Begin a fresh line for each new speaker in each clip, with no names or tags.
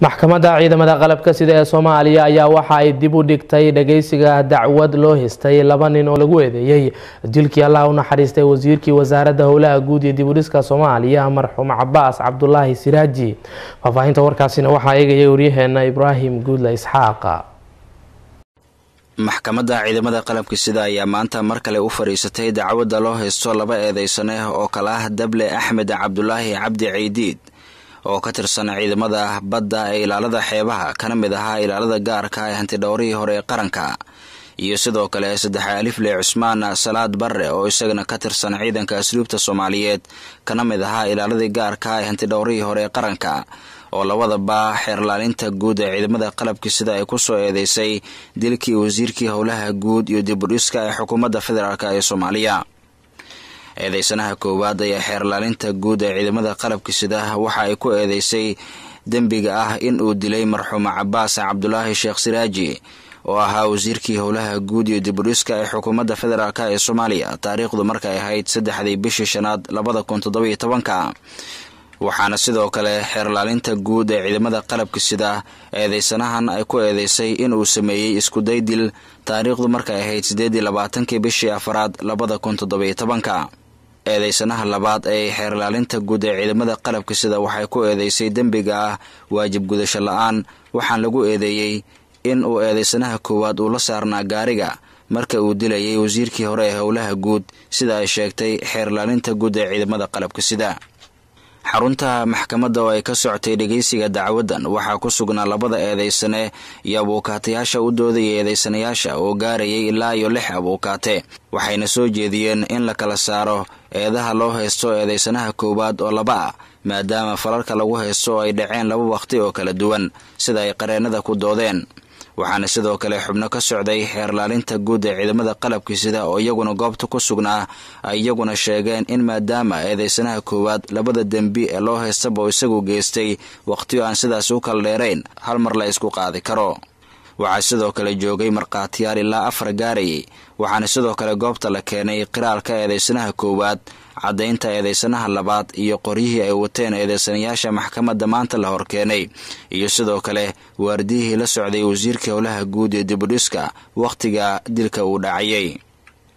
maxkamadda ciidamada qalabka sida ee soomaaliya ayaa waxa ay dib u dhigtay dhageysiga dacwad loo histay laba nin oo lagu eedeeyey dilkii allaha u naxariistay wasiirkii wasaaradda howlaha guud iyo dibudhiska soomaaliya marxuum cabaas cabdulaahi siraaji faahfaahinta warkaasina waxaa eegaya waryaheena ibraahim guudle isxaaqa
maxkamadda ciidamada qalabka sida ayaa maanta mar kale u fadhiisatay dacwadda loo haysto laba eedeysan oo kala ah dable axmed cabdulaahi cabdi ceydiid oo ka tirsan ciidamada badda ee ilaalada xeebaha kana mid ahaa ilaalada gaarka ee hantidhowrihii hore ee qaranka iyo sidoo kale saddexe alifle cusmaan salaad barre oo isagana ka tirsan ciidanka asluubta soomaaliyeed kana mid ahaa ilaaladii gaarka ee hantidhowrihii hore ee qaranka oo labadaba xeerlaalinta guud ee ciidamada qalabkii sida ay ku soo eedeysay dilkii wasiirkii howlaha guud iyo dib u dhiska ee xukuumadda federaalk ee soomaaliya eedeysanaha koowaad ayaa xeerlaalinta guud ee ciidamada qalabka sida waxa ay ku eedeysay dembiga ah in uu dilay marxuuma cabaas cabdulaahi sheekh siraaji oo ahaa wasiirkii howlaha guud iyo dibudhiska ee xukuumadda federaalk ee soomaaliya taariikhdu markay ahayd saddexdii bishii shanaad labada kun toddobiyo tobanka waxaana sidoo kale xeerlaalinta guud ee ciidamada qalabka sida eedeysanahan ay ku eedeysay in uu sameeyey dil taariikhdu markay ahayd siddeed labaatankii bishii afaraad labada kun toddobiyo tobanka eedeysanaha labaad ee xeerlaalinta guud ee ciidamada qalabka sida waxay ku eedeysay dembiga ah waajib gudasho la-aan waxaan lagu eedeeyey in uu eedeysanaha koowaad uu la saarnaa gaariga marka uu dilayay wasiirkii hore ee howlaha guud sida ay sheegtay xeerlaalinta guud ee ciidamada qalabka sida xarunta maxkamadda oo ay ka socotay dhegeysiga dacwaddan waxaa ku sugnaa labada eedeysane iyo abuukaatayaasha u doodaya eedeysanayaasha oo gaarayay ilaa iyo lix abuukaate waxayna soo jeediyeen in la kala saaro eedaha loo haysto eedaysanaha koowaad oo laba ah maadaama falalka lagu haysto ay dhaceen laba wakhti oo kala duwan sida ay qareennada ku doodeen waxaana sidoo kale xubno ka socday xeerlaalinta guud ee ciidamada qalabkiisida oo iyaguna goobta ku sugnaa ay iyaguna sheegeen in maadaama eedaysanaha koowaad labada dembi ee loo haystaba oo isagu geystay wakhtiyo aan sidaas u kala dheerayn hal mar la isku qaadi karo waxaa sidoo kale joogay markhaatiyaal ilaa afar gaarayay waxaana sidoo kale goobta la keenay qiraalka eedaysanaha koowaad caddaynta eedaysanaha labaad iyo qoryihii ay wateen eedaysanayaasha maxkamadda maanta la horkeenay iyo sidoo kale waardiyihii la socday wasiirka howlaha guud ee dibudhiska wakhtiga dilka uu dhacayay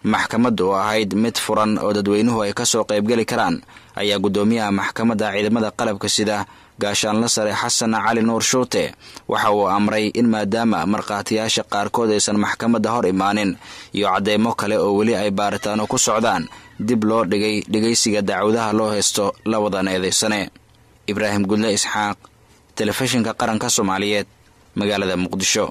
maxkamadda oo ahayd mid furan oo dadweynuhu ay ka soo qaybgeli karaan ayaa guddoomiyaha maxkamadda ciidamada qalabka sida gaashaanla sare xasana cali nuur shuute waxa uu amray in maadaama markhaatiyaasha qaarkood aysan maxkamadda hor imaanin iyo caddeymo kale oo weli ay baaritaano ku socdaan dib loo dhigay dhegaysiga dacwadaha loo haysto labadan eedaysane ibraahim gudle isxaaq telefishinka qaranka soomaaliyeed magaalada muqdisho